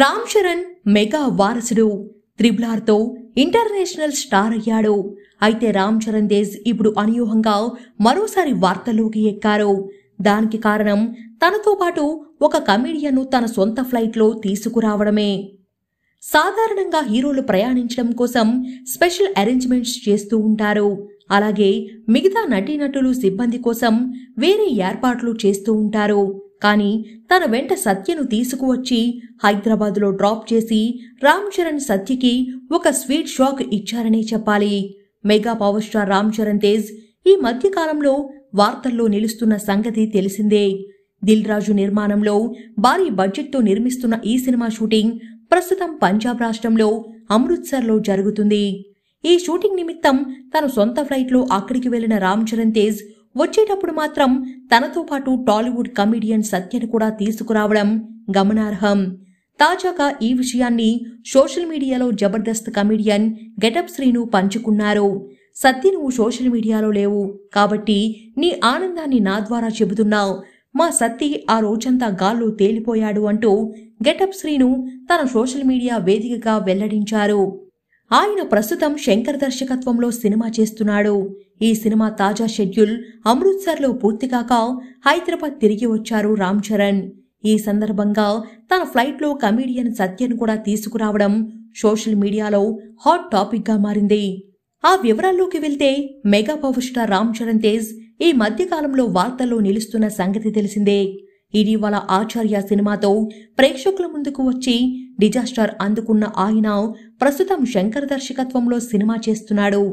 Ram Charan mega వారసుడు త్రిబులార్తో international star అయ్యాడు అయితే రామ్ చరణ్ దేశ్ ఇప్పుడు అనూహంగా మరోసారి వార్తల్లోకి ఎక్కారు దానికి కారణం తనతో పాటు ఒక కమెడియన్ను తన సొంత ఫ్లైట్లో తీసుకురావడమే సాధారణంగా హీరోలు ప్రయాణించడం కోసం స్పెషల్ అరేంజ్మెంట్స్ చేస్తూ ఉంటారు అలాగే మిగతా నటీనటులు సిబ్బంది కోసం వేరే ఏర్పాట్లు చేస్తూ ఉంటారు కానీ తన వెంట సత్యను తీసుకువచ్చి హైదరాబాదులో డ్రాప్ చేసి రామ్ చరణ్ సత్యకి ఒక స్వీట్ షాక్ ఇచ్చారనే చెప్పాలి mega power star Ram Charan Tej ఈ మధ్యకాలంలో వార్తల్లో నిలుస్తున్న సంగతి తెలిసిందే దిల్ రాజు నిర్మాణంలో భారీ బడ్జెట్తో నిర్మిస్తున్న ఈ సినిమా షూటింగ్ ప్రస్తుతం పంజాబ్ రాష్ట్రంలో అమృత్సర్లో జరుగుతుంది ఈ షూటింగ్ నిమిత్తం తన సొంత ఫ్లైట్లో అక్కడికి వెళ్లిన రామ్ చరణ్ తేజ్ వచ్చేటప్పుడు మాత్రం తనతో పాటు టాలీవుడ్ కమిడియన్ సత్యను కూడా తీసుకురావడం గమనార్హం తాజాగా ఈ విషయాన్ని సోషల్ మీడియాలో జబర్దస్త్ కమిడియన్ గెటప్ శ్రీను పంచుకున్నారు సత్య నువ్వు సోషల్ మీడియాలో లేవు కాబట్టి నీ ఆనందాన్ని నా ద్వారా చెబుతున్నావు మా సత్తి ఆ రోజంతా గాల్లో తేలిపోయాడు అంటూ గెటప్ శ్రీను తన సోషల్ మీడియా వేదికగా వెల్లడించారు ఆయన ప్రస్తుతం శంకర్ దర్శకత్వంలో సినిమా చేస్తున్నాడు ఈ సినిమా తాజా షెడ్యూల్ అమృత్సర్లో పూర్తి కాక హైదరాబాద్ తిరిగి వచ్చారు రామ్ చరణ్ ఈ సందర్భంగా తన ఫ్లైట్లో కమీడియన్ సత్యను కూడా తీసుకురావడం సోషల్ మీడియాలో హాట్ టాపిక్గా మారింది ఆ వివరాల్లోకి వెళ్తే mega power star Ram Charan Tej ఈ మధ్యకాలంలో వార్తల్లో నిలుస్తున్న సంగతి తెలిసిందే ఇటీవల ఆచార్య సినిమాతో ప్రేక్షకుల ముందుకు వచ్చి డిజాస్టర్ అందుకున్న ఆయన ప్రస్తుతం శంకర్ దర్శకత్వంలో సినిమా చేస్తున్నాడు